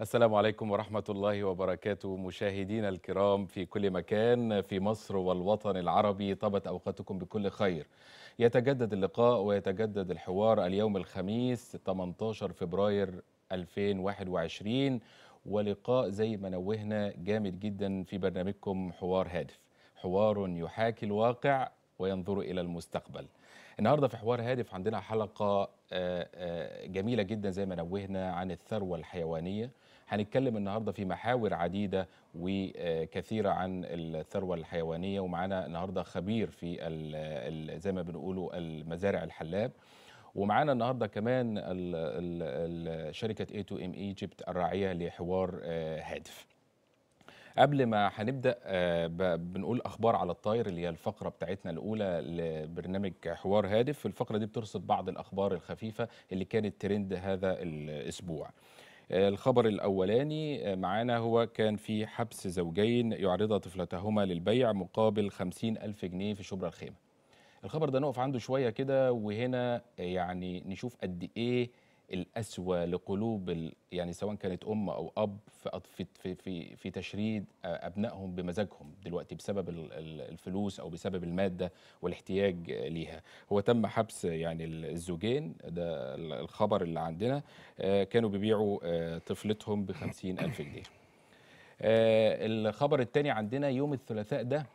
السلام عليكم ورحمة الله وبركاته مشاهدينا الكرام في كل مكان في مصر والوطن العربي طبت أوقاتكم بكل خير يتجدد اللقاء ويتجدد الحوار اليوم الخميس 18 فبراير 2021 ولقاء زي ما نوهنا جامد جدا في برنامجكم حوار هادف حوار يحاكي الواقع وينظر إلى المستقبل النهارده في حوار هادف عندنا حلقة آه، آه، جميلة جدا زي ما نوهنا عن الثروة الحيوانية هنتكلم النهارده في محاور عديده وكثيره عن الثروه الحيوانيه ومعانا النهارده خبير في زي ما بنقولوا المزارع الحلاب ومعانا النهارده كمان شركه اي 2 ام ايجيبت الراعيه لحوار آه، هادف. قبل ما هنبدا آه، بنقول اخبار على الطاير اللي هي الفقره بتاعتنا الاولى لبرنامج حوار هادف الفقره دي بترصد بعض الاخبار الخفيفه اللي كانت ترند هذا الاسبوع الخبر الأولاني آه، معانا هو كان في حبس زوجين يعرضا طفلتهما للبيع مقابل خمسين ألف جنيه في شبرا الخيمة الخبر ده نقف عنده شوية كده وهنا يعني نشوف قد إيه الأسوى لقلوب يعني سواء كانت أم أو أب في في في, في تشريد آه، أبنائهم بمزاجهم دلوقتي بسبب الفلوس أو بسبب المادة والاحتياج ليها هو تم حبس يعني الزوجين ده الخبر اللي عندنا آه، كانوا بيبيعوا آه، طفلتهم ب 50 ألف جنيه الخبر الثاني عندنا يوم الثلاثاء ده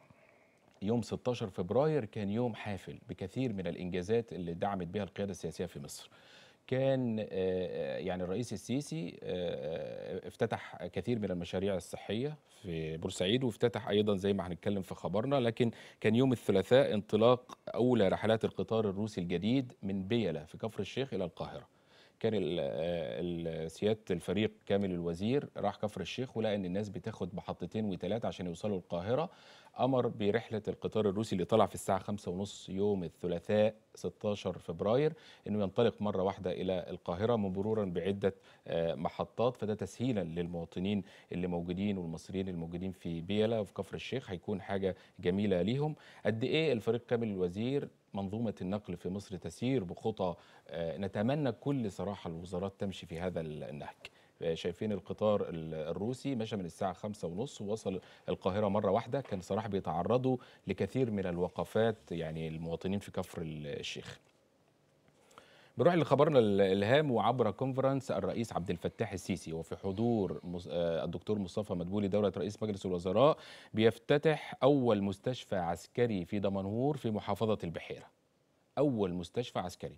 يوم 16 فبراير كان يوم حافل بكثير من الإنجازات اللي دعمت بها القيادة السياسية في مصر كان آه، آه، يعني الرئيس السيسي آه، افتتح كثير من المشاريع الصحية في بورسعيد وافتتح أيضا زي ما هنتكلم في خبرنا لكن كان يوم الثلاثاء انطلاق أولى رحلات القطار الروسي الجديد من بيلا في كفر الشيخ إلى القاهرة كان آه، سياده الفريق كامل الوزير راح كفر الشيخ ولقى ان الناس بتاخد محطتين وثلاثه عشان يوصلوا القاهره امر برحله القطار الروسي اللي طلع في الساعه 5:30 يوم الثلاثاء 16 فبراير انه ينطلق مره واحده الى القاهره مرورا بعده آه، محطات فده تسهيلا للمواطنين اللي موجودين والمصريين الموجودين في بيلا وفي كفر الشيخ هيكون حاجه جميله ليهم قد ايه الفريق كامل الوزير منظومة النقل في مصر تسير بخطى آه، نتمنى كل صراحة الوزارات تمشي في هذا النهج آه، شايفين القطار الروسي مشى من الساعة خمسة ونص ووصل القاهرة مرة واحدة كان صراحة بيتعرضوا لكثير من الوقفات يعني المواطنين في كفر الشيخ بنروح لخبرنا الهام وعبر كونفرنس الرئيس عبد الفتاح السيسي وفي حضور آه، الدكتور مصطفى مدبولي دوله رئيس مجلس الوزراء بيفتتح اول مستشفى عسكري في دمنهور في محافظه البحيره اول مستشفى عسكري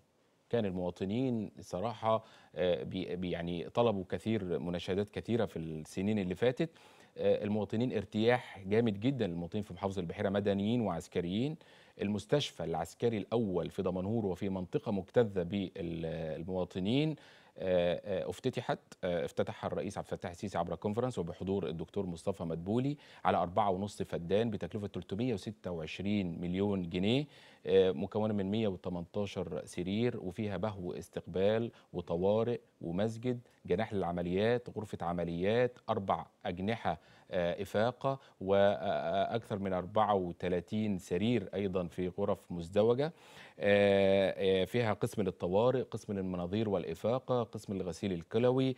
كان المواطنين صراحة آه، يعني طلبوا كثير مناشدات كثيرة في السنين اللي فاتت آه، المواطنين ارتياح جامد جدا المواطنين في محافظة البحيرة مدنيين وعسكريين المستشفى العسكري الأول في دمنهور وفي منطقة مجتذة بالمواطنين آه، آه، افتتحت آه، افتتحها الرئيس عبد الفتاح السيسي عبر كونفرنس وبحضور الدكتور مصطفى مدبولي على 4.5 فدان بتكلفة 326 مليون جنيه مكونه من 118 سرير وفيها بهو استقبال وطوارئ ومسجد جناح للعمليات غرفه عمليات اربع اجنحه آه، افاقه واكثر آه، آه، من 34 سرير ايضا في غرف مزدوجه فيها قسم للطوارئ قسم للمناظير والافاقه قسم للغسيل الكلوي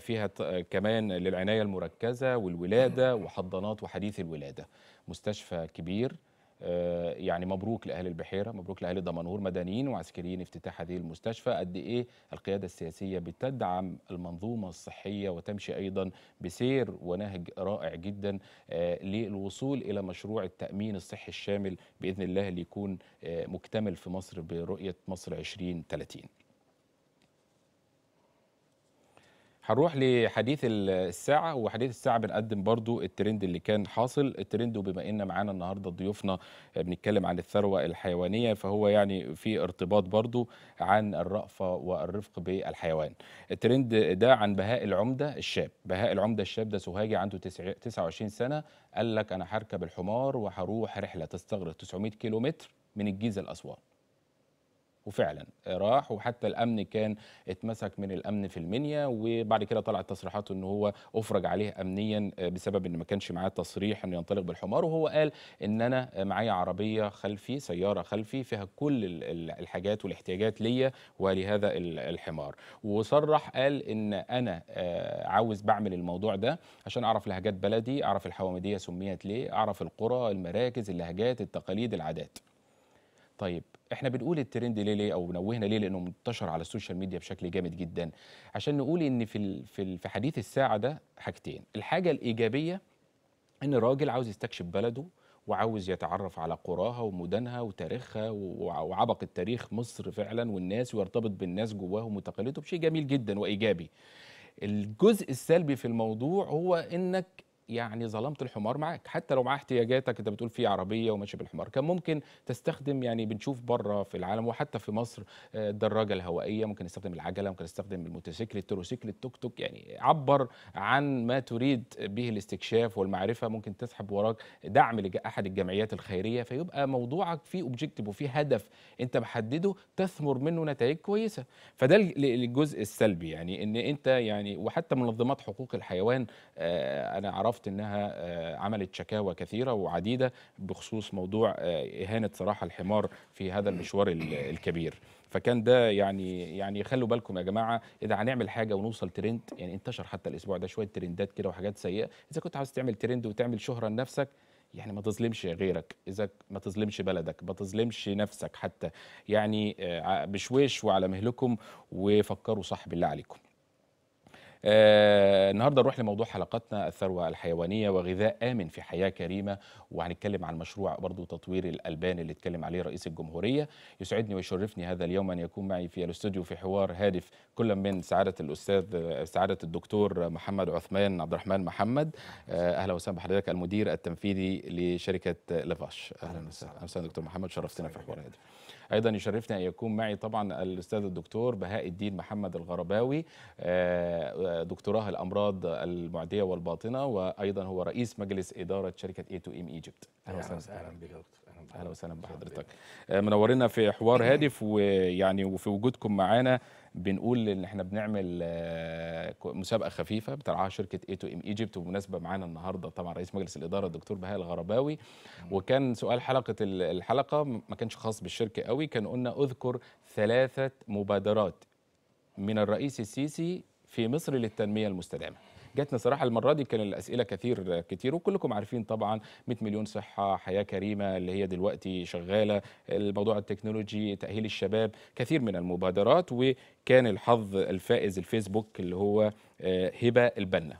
فيها كمان للعنايه المركزه والولاده وحضانات وحديث الولاده مستشفى كبير آه، يعني مبروك لاهل البحيره مبروك لاهل دمنهور مدنيين وعسكريين افتتاح هذه المستشفى قد ايه القياده السياسيه بتدعم المنظومه الصحيه وتمشي ايضا بسير ونهج رائع جدا آه، للوصول الى مشروع التامين الصحي الشامل باذن الله اللي يكون آه، مكتمل في مصر برؤيه مصر 2030 هنروح لحديث الساعة وحديث الساعة بنقدم برضو الترند اللي كان حاصل الترند وبما إن معانا النهاردة ضيوفنا آه، بنتكلم عن الثروة الحيوانية فهو يعني في ارتباط برضو عن الرأفة والرفق بالحيوان الترند ده عن بهاء العمدة الشاب بهاء العمدة الشاب ده سوهاجي عنده 29 سنة قال لك أنا هركب الحمار وهروح رحلة تستغرق 900 كيلومتر من الجيزة لأسوان وفعلا راح وحتى الامن كان اتمسك من الامن في المنيا وبعد كده طلعت تصريحات ان هو افرج عليه امنيا آه، بسبب ان ما كانش معاه تصريح انه ينطلق بالحمار وهو قال ان انا معايا عربيه خلفي سياره خلفي فيها كل الحاجات والاحتياجات ليا ولهذا الحمار وصرح قال ان انا آه، عاوز بعمل الموضوع ده عشان اعرف لهجات بلدي اعرف الحواميديه سميت ليه اعرف القرى المراكز اللهجات التقاليد العادات طيب احنا بنقول الترند ليه ليه او نوهنا ليه لانه منتشر على السوشيال ميديا بشكل جامد جدا عشان نقول ان في في في حديث الساعه ده حاجتين الحاجه الايجابيه ان الراجل عاوز يستكشف بلده وعاوز يتعرف على قراها ومدنها وتاريخها وعبق التاريخ مصر فعلا والناس ويرتبط بالناس جواهم وتقاليدهم شيء جميل جدا وايجابي الجزء السلبي في الموضوع هو انك يعني ظلمت الحمار معاك حتى لو معاه احتياجاتك انت بتقول في عربيه وماشي بالحمار كان ممكن تستخدم يعني بنشوف بره في العالم وحتى في مصر آه، الدراجه الهوائيه ممكن نستخدم العجله ممكن نستخدم الموتوسيكل التروسيكل التوك توك يعني عبر عن ما تريد به الاستكشاف والمعرفه ممكن تسحب وراك دعم لاحد الجمعيات الخيريه فيبقى موضوعك فيه اوبجيكتيف وفيه هدف انت محدده تثمر منه نتائج كويسه فده الجزء السلبي يعني ان انت يعني وحتى منظمات حقوق الحيوان آه، انا عرفت عرفت انها آه، عملت شكاوى كثيره وعديده بخصوص موضوع آه، اهانه صراحه الحمار في هذا المشوار الكبير فكان ده يعني يعني خلوا بالكم يا جماعه اذا هنعمل حاجه ونوصل ترند يعني انتشر حتى الاسبوع ده شويه ترندات كده وحاجات سيئه اذا كنت عاوز تعمل ترند وتعمل شهره لنفسك يعني ما تظلمش غيرك اذا ما تظلمش بلدك ما تظلمش نفسك حتى يعني آه، بشويش وعلى مهلكم وفكروا صح بالله عليكم آه النهارده نروح لموضوع حلقتنا الثروه الحيوانيه وغذاء امن في حياه كريمه وهنتكلم عن مشروع برضو تطوير الالبان اللي اتكلم عليه رئيس الجمهوريه يسعدني ويشرفني هذا اليوم ان يكون معي في الاستوديو في حوار هادف كل من سعاده الاستاذ سعاده الدكتور محمد عثمان عبد الرحمن محمد آه اهلا وسهلا بحضرتك المدير التنفيذي لشركه لافاش اهلا وسهلا اهلا وسهلا دكتور محمد شرفتنا في حوار هادف ايضا يشرفني ان يكون معي طبعا الاستاذ الدكتور بهاء الدين محمد الغرباوي آه، دكتوراه الامراض المعديه والباطنه وايضا هو رئيس مجلس اداره شركه اي تو ام ايجيبت اهلا وسهلا اهلا بك دكتور اهلا وسهلا بحضرتك آه، منورنا في حوار هادف ويعني وفي وجودكم معانا بنقول ان احنا بنعمل آه، مسابقه خفيفه بترعاها شركه اي تو ام ايجيبت وبمناسبه معانا النهارده طبعا رئيس مجلس الاداره الدكتور بهاء الغرباوي وكان سؤال حلقه الحلقه ما كانش خاص بالشركه قوي كان قلنا اذكر ثلاثه مبادرات من الرئيس السيسي في مصر للتنمية المستدامة جاتنا صراحه المره دي كان الاسئله كثير كتير وكلكم عارفين طبعا 100 مليون صحه حياه كريمه اللي هي دلوقتي شغاله الموضوع التكنولوجي تاهيل الشباب كثير من المبادرات وكان الحظ الفائز الفيسبوك اللي هو آه، هبه البنا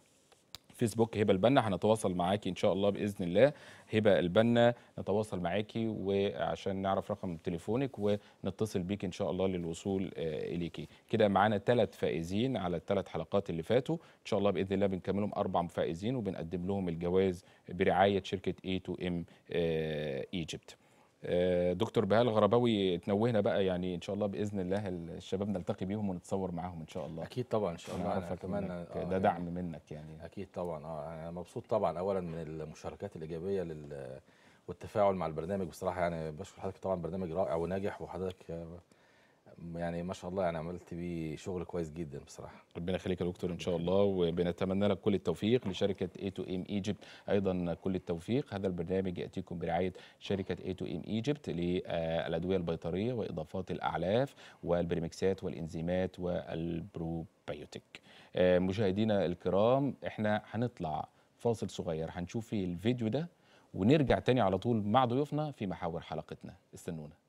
فيسبوك هبه البنا هنتواصل معاكي ان شاء الله باذن الله هبه البنا نتواصل معاكي وعشان نعرف رقم تليفونك ونتصل بيك ان شاء الله للوصول آه، اليكي كده معانا ثلاث فائزين على الثلاث حلقات اللي فاتوا ان شاء الله باذن الله بنكملهم اربع فائزين وبنقدم لهم الجواز برعايه شركه اي تو ام ايجيبت آه، دكتور بهاء الغرباوي تنوهنا بقى يعني ان شاء الله باذن الله الشباب نلتقي بيهم ونتصور معاهم ان شاء الله اكيد طبعا ان شاء الله انا اتمنى آه ده دعم يعني منك يعني اكيد طبعا اه انا مبسوط طبعا اولا من المشاركات الايجابيه لل والتفاعل مع البرنامج بصراحه يعني بشكر حضرتك طبعا برنامج رائع وناجح وحضرتك يعني ما شاء الله يعني عملت بيه شغل كويس جدا بصراحه ربنا يخليك يا دكتور ان شاء الله وبنتمنى لك كل التوفيق لشركه اي تو ام ايجيبت ايضا كل التوفيق هذا البرنامج ياتيكم برعايه شركه اي تو ام ايجيبت للادويه البيطريه واضافات الاعلاف والبريمكسات والانزيمات والبروبيوتيك آه، مشاهدينا الكرام احنا هنطلع فاصل صغير هنشوف الفيديو ده ونرجع تاني على طول مع ضيوفنا في محاور حلقتنا استنونا